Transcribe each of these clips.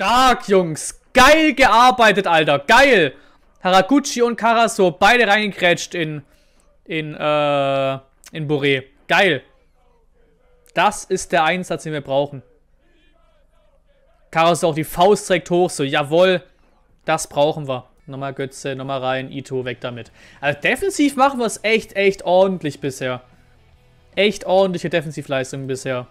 Stark, Jungs. Geil gearbeitet, Alter. Geil. Haraguchi und Karaso, beide reingekrätscht in, in, äh, in Boré. Geil. Das ist der Einsatz, den wir brauchen. Karaso auch die Faust trägt hoch, so, jawohl, das brauchen wir. Nochmal Götze, nochmal rein, Ito, weg damit. Also defensiv machen wir es echt, echt ordentlich bisher. Echt ordentliche Defensivleistung bisher.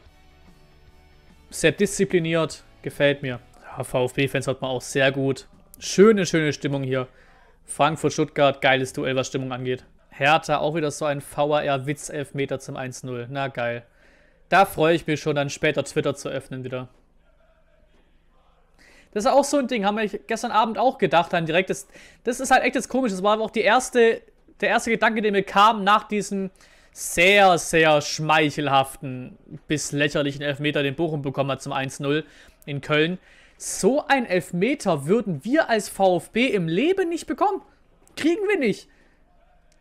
Sehr diszipliniert, gefällt mir. VfB-Fans hört man auch sehr gut. Schöne, schöne Stimmung hier. Frankfurt-Stuttgart, geiles Duell, was Stimmung angeht. Hertha auch wieder so ein VAR-Witz-Elfmeter zum 1-0. Na geil. Da freue ich mich schon, dann später Twitter zu öffnen wieder. Das ist auch so ein Ding, haben wir gestern Abend auch gedacht, dann direkt. Das, das ist halt echt das Komische. Das war aber auch die erste, der erste Gedanke, der mir kam nach diesem sehr, sehr schmeichelhaften bis lächerlichen Elfmeter, den Bochum bekommen hat zum 1-0 in Köln. So ein Elfmeter würden wir als VfB im Leben nicht bekommen. Kriegen wir nicht.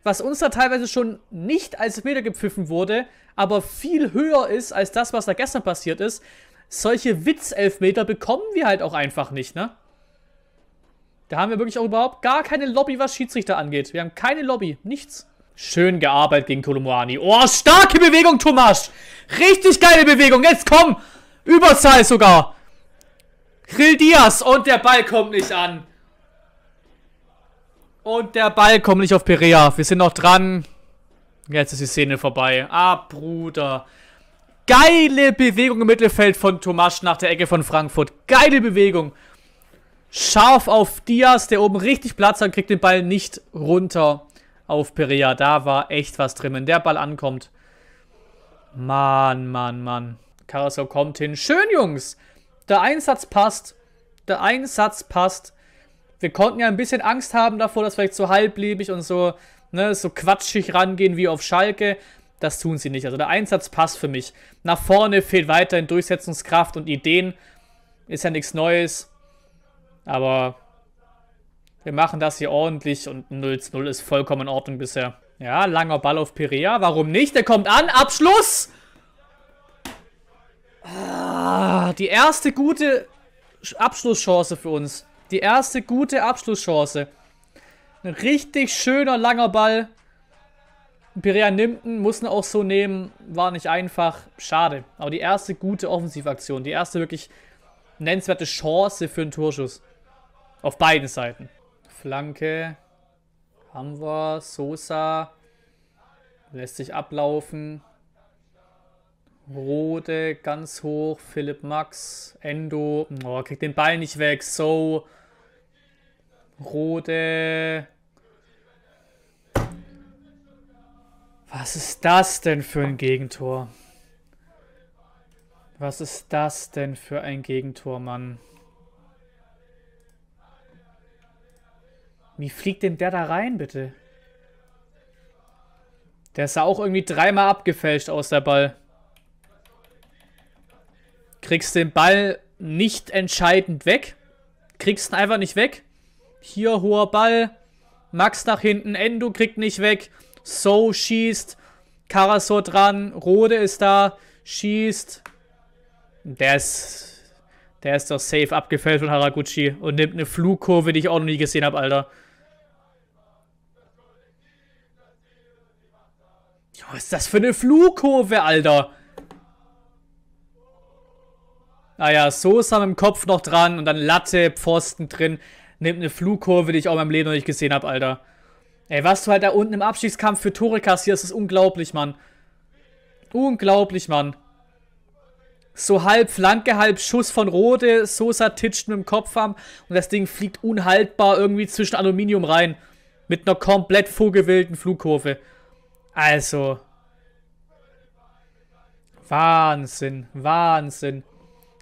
Was uns da teilweise schon nicht als Elfmeter gepfiffen wurde, aber viel höher ist als das, was da gestern passiert ist. Solche Witzelfmeter bekommen wir halt auch einfach nicht, ne? Da haben wir wirklich auch überhaupt gar keine Lobby, was Schiedsrichter angeht. Wir haben keine Lobby, nichts. Schön gearbeitet gegen Kolomoani. Oh, starke Bewegung, Thomas. Richtig geile Bewegung. Jetzt komm. Überzahl sogar. Grill Diaz und der Ball kommt nicht an. Und der Ball kommt nicht auf Perea. Wir sind noch dran. Jetzt ist die Szene vorbei. Ah, Bruder. Geile Bewegung im Mittelfeld von Tomasch nach der Ecke von Frankfurt. Geile Bewegung. Scharf auf Diaz, der oben richtig Platz hat, kriegt den Ball nicht runter auf Perea. Da war echt was drin, wenn der Ball ankommt. Mann, Mann, Mann. Karasau kommt hin. Schön, Jungs. Der Einsatz passt. Der Einsatz passt. Wir konnten ja ein bisschen Angst haben davor, dass vielleicht so halblebig und so, ne, so quatschig rangehen wie auf Schalke. Das tun sie nicht. Also der Einsatz passt für mich. Nach vorne fehlt weiterhin Durchsetzungskraft und Ideen. Ist ja nichts Neues. Aber wir machen das hier ordentlich und 0-0 zu ist vollkommen in Ordnung bisher. Ja, langer Ball auf Perea. Warum nicht? Der kommt an. Abschluss! Ah. Ah, die erste gute Abschlusschance für uns. Die erste gute Abschlusschance. Ein richtig schöner langer Ball. Perea nimmt ihn, muss ihn auch so nehmen. War nicht einfach. Schade. Aber die erste gute Offensivaktion. Die erste wirklich nennenswerte Chance für einen Torschuss. Auf beiden Seiten. Flanke. Haben wir. Sosa. Lässt sich ablaufen. Rode ganz hoch, Philipp Max, Endo, oh, kriegt den Ball nicht weg, so. Rode. Was ist das denn für ein Gegentor? Was ist das denn für ein Gegentor, Mann? Wie fliegt denn der da rein, bitte? Der sah auch irgendwie dreimal abgefälscht aus, der Ball. Kriegst den Ball nicht entscheidend weg. Kriegst ihn einfach nicht weg. Hier hoher Ball. Max nach hinten. Endo kriegt nicht weg. So schießt. Karasor dran. Rode ist da. Schießt. Der ist. Der ist doch safe abgefällt von Haraguchi und nimmt eine Flugkurve, die ich auch noch nie gesehen habe, Alter. Was ist das für eine Flugkurve, Alter? Naja, Sosa mit dem Kopf noch dran und dann Latte, Pfosten drin. Nimmt eine Flugkurve, die ich auch in meinem Leben noch nicht gesehen habe, Alter. Ey, was du halt da unten im Abstiegskampf für Tore kassierst, ist unglaublich, Mann. Unglaublich, Mann. So halb Flanke, halb Schuss von Rode. Sosa titscht mit dem Kopf am und das Ding fliegt unhaltbar irgendwie zwischen Aluminium rein. Mit einer komplett vogelwilden Flugkurve. Also. Wahnsinn, Wahnsinn.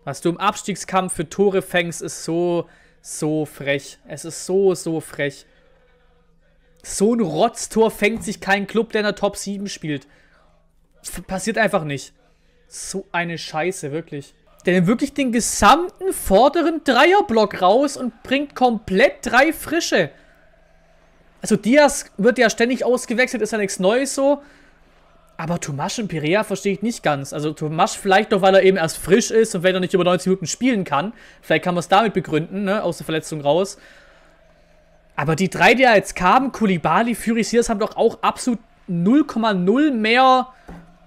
Was du im Abstiegskampf für Tore fängst, ist so, so frech. Es ist so, so frech. So ein Rotztor fängt sich kein Club, der in der Top 7 spielt. F passiert einfach nicht. So eine Scheiße, wirklich. Der nimmt wirklich den gesamten vorderen Dreierblock raus und bringt komplett drei Frische. Also Diaz wird ja ständig ausgewechselt, ist ja nichts Neues so. Aber Tomasch und Perea verstehe ich nicht ganz. Also Tomasch vielleicht doch, weil er eben erst frisch ist und vielleicht er nicht über 90 Minuten spielen kann. Vielleicht kann man es damit begründen, ne? aus der Verletzung raus. Aber die drei, die ja jetzt kamen, Kulibali, Furisiers, haben doch auch absolut 0,0 mehr,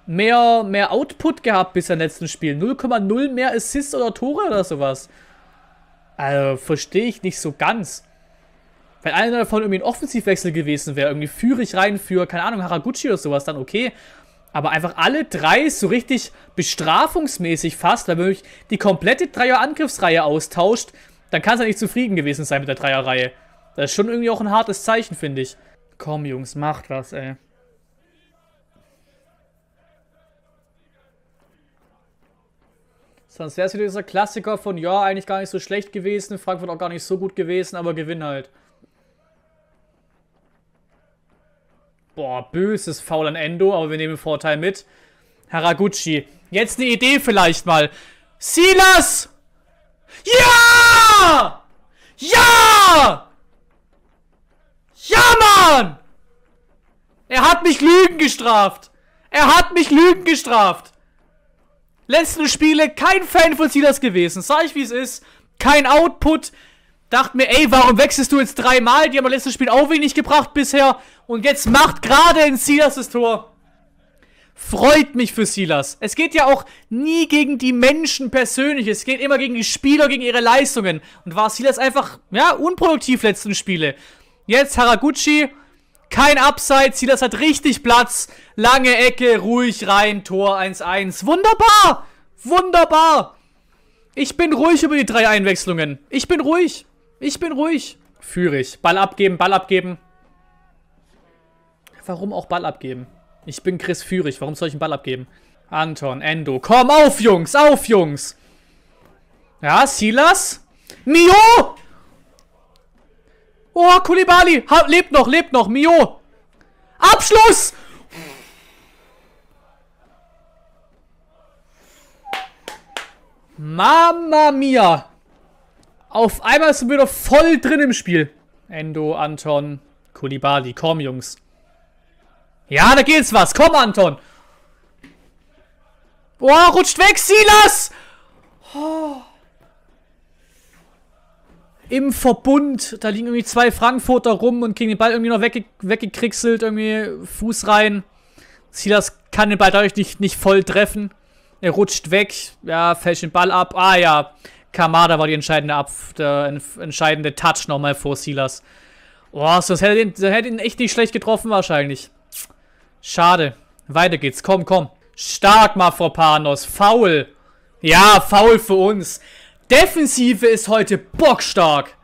mehr, mehr Output gehabt bis zum letzten Spiel. 0,0 mehr Assists oder Tore oder sowas. Also verstehe ich nicht so ganz. Wenn einer davon irgendwie ein Offensivwechsel gewesen wäre, irgendwie Führig rein für, keine Ahnung, Haraguchi oder sowas, dann okay. Aber einfach alle drei so richtig bestrafungsmäßig fast, weil wenn man die komplette Dreier-Angriffsreihe austauscht, dann kann es ja nicht zufrieden gewesen sein mit der Dreierreihe. Das ist schon irgendwie auch ein hartes Zeichen, finde ich. Komm, Jungs, macht was, ey. Sonst wäre es wieder dieser Klassiker von, ja, eigentlich gar nicht so schlecht gewesen, Frankfurt auch gar nicht so gut gewesen, aber gewinn halt. Boah, böses Foul an Endo, aber wir nehmen Vorteil mit. Haraguchi. Jetzt eine Idee vielleicht mal. Silas! Ja! Ja! Ja, Mann! Er hat mich Lügen gestraft. Er hat mich Lügen gestraft. Letzten Spiele kein Fan von Silas gewesen. Sag ich, wie es ist. Kein Output, Dachte mir, ey, warum wechselst du jetzt dreimal? Die haben im letzten Spiel auch wenig gebracht bisher. Und jetzt macht gerade ein Silas das Tor. Freut mich für Silas. Es geht ja auch nie gegen die Menschen persönlich. Es geht immer gegen die Spieler, gegen ihre Leistungen. Und war Silas einfach, ja, unproduktiv letzten Spiele. Jetzt Haraguchi, kein Abseits. Silas hat richtig Platz. Lange Ecke, ruhig rein, Tor 1-1. Wunderbar! Wunderbar! Ich bin ruhig über die drei Einwechslungen. Ich bin ruhig. Ich bin ruhig. Führig. Ball abgeben, Ball abgeben. Warum auch Ball abgeben? Ich bin Chris Führig. Warum soll ich einen Ball abgeben? Anton, Endo. Komm, auf, Jungs. Auf, Jungs. Ja, Silas. Mio! Oh, Kulibali. lebt noch, lebt noch. Mio. Abschluss! Mama mia! Auf einmal sind wir doch voll drin im Spiel. Endo, Anton, Kulibali, komm Jungs. Ja, da geht's was. Komm, Anton. Boah, rutscht weg, Silas! Oh. Im Verbund, da liegen irgendwie zwei Frankfurter rum und kriegen den Ball irgendwie noch wegge weggekriegselt, irgendwie Fuß rein. Silas kann den Ball dadurch nicht, nicht voll treffen. Er rutscht weg, ja, fällt den Ball ab. Ah ja, Kamada war die entscheidende, Ab der entscheidende Touch nochmal vor Silas. Boah, sonst hätte ihn, hätte ihn echt nicht schlecht getroffen wahrscheinlich. Schade. Weiter geht's. Komm, komm. Stark, Mafropanos. Foul. Ja, faul für uns. Defensive ist heute bockstark.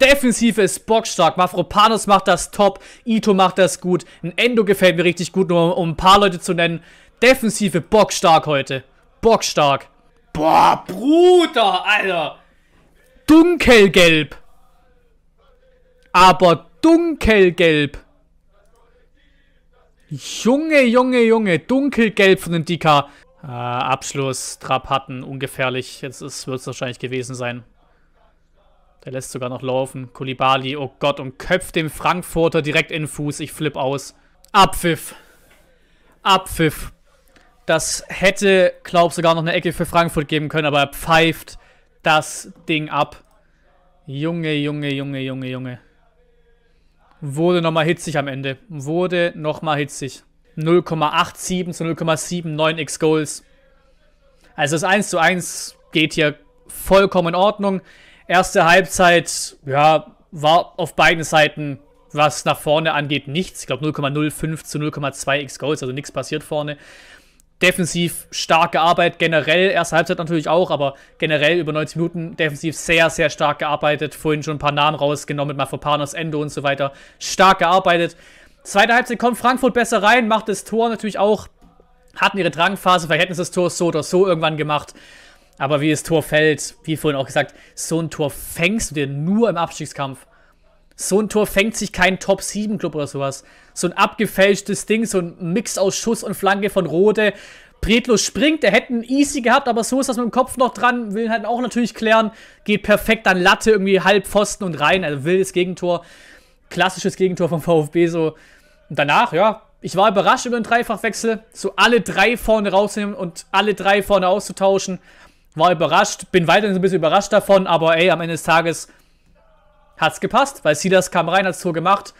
Defensive ist bockstark. Mafropanos macht das top. Ito macht das gut. Ein Endo gefällt mir richtig gut, nur um ein paar Leute zu nennen. Defensive bockstark heute. Bockstark. Boah, Bruder, Alter. Dunkelgelb. Aber dunkelgelb. Junge, Junge, Junge. Dunkelgelb von dem DK. Äh, Abschluss, hatten. ungefährlich. Jetzt wird es wahrscheinlich gewesen sein. Der lässt sogar noch laufen. Kulibali, oh Gott, und köpft dem Frankfurter direkt in den Fuß. Ich flipp aus. Abpfiff. Abpfiff. Das hätte Klaub sogar noch eine Ecke für Frankfurt geben können, aber er pfeift das Ding ab. Junge, Junge, Junge, Junge, Junge. Wurde nochmal hitzig am Ende. Wurde nochmal hitzig. 0,87 zu 0,79 X-Goals. Also das 1 zu 1 geht hier vollkommen in Ordnung. Erste Halbzeit, ja, war auf beiden Seiten, was nach vorne angeht, nichts. Ich glaube 0,05 zu 0,2 X-Goals, also nichts passiert vorne defensiv starke Arbeit, generell, erste Halbzeit natürlich auch, aber generell über 90 Minuten defensiv sehr, sehr stark gearbeitet. Vorhin schon ein paar Namen rausgenommen mit Mafopanos, Endo und so weiter. Stark gearbeitet. Zweite Halbzeit kommt Frankfurt besser rein, macht das Tor natürlich auch. Hatten ihre Drangphase, vielleicht hätten sie das Tor so oder so irgendwann gemacht. Aber wie das Tor fällt, wie vorhin auch gesagt, so ein Tor fängst du dir nur im Abstiegskampf. So ein Tor fängt sich kein Top-7-Club oder sowas. So ein abgefälschtes Ding, so ein Mix aus Schuss und Flanke von Rode. Bredlo springt, der hätte einen Easy gehabt, aber so ist das mit dem Kopf noch dran. Will halt auch natürlich klären. Geht perfekt an Latte, irgendwie halb Pfosten und rein. Also wildes Gegentor. Klassisches Gegentor vom VfB so. Und danach, ja, ich war überrascht über den Dreifachwechsel. So alle drei vorne rauszunehmen und alle drei vorne auszutauschen. War überrascht, bin weiterhin so ein bisschen überrascht davon, aber ey, am Ende des Tages hat's gepasst, weil Silas kam rein, hat's Tor gemacht.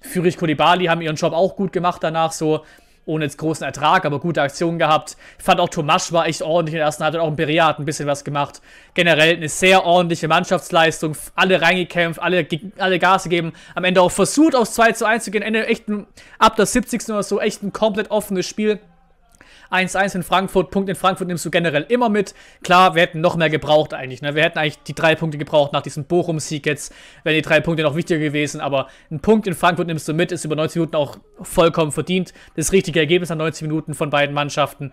Fürich Kodibali haben ihren Job auch gut gemacht danach, so ohne jetzt großen Ertrag, aber gute Aktionen gehabt. Ich fand auch Tomasch war echt ordentlich in der ersten Halbzeit, auch ein Beriat ein bisschen was gemacht. Generell eine sehr ordentliche Mannschaftsleistung, alle reingekämpft, alle, alle Gas gegeben, am Ende auch versucht aufs 2 zu 1 zu gehen, Ende echt ein, ab der 70. oder so, echt ein komplett offenes Spiel. 1-1 in Frankfurt, Punkt in Frankfurt nimmst du generell immer mit. Klar, wir hätten noch mehr gebraucht eigentlich. Ne? Wir hätten eigentlich die drei Punkte gebraucht nach diesem Bochum-Sieg jetzt. Wären die drei Punkte noch wichtiger gewesen, aber ein Punkt in Frankfurt nimmst du mit, ist über 90 Minuten auch vollkommen verdient. Das richtige Ergebnis an 90 Minuten von beiden Mannschaften.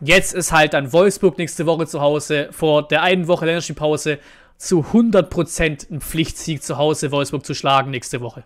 Jetzt ist halt dann Wolfsburg nächste Woche zu Hause, vor der einen Woche Länderspielpause zu 100% ein Pflichtsieg zu Hause Wolfsburg zu schlagen nächste Woche.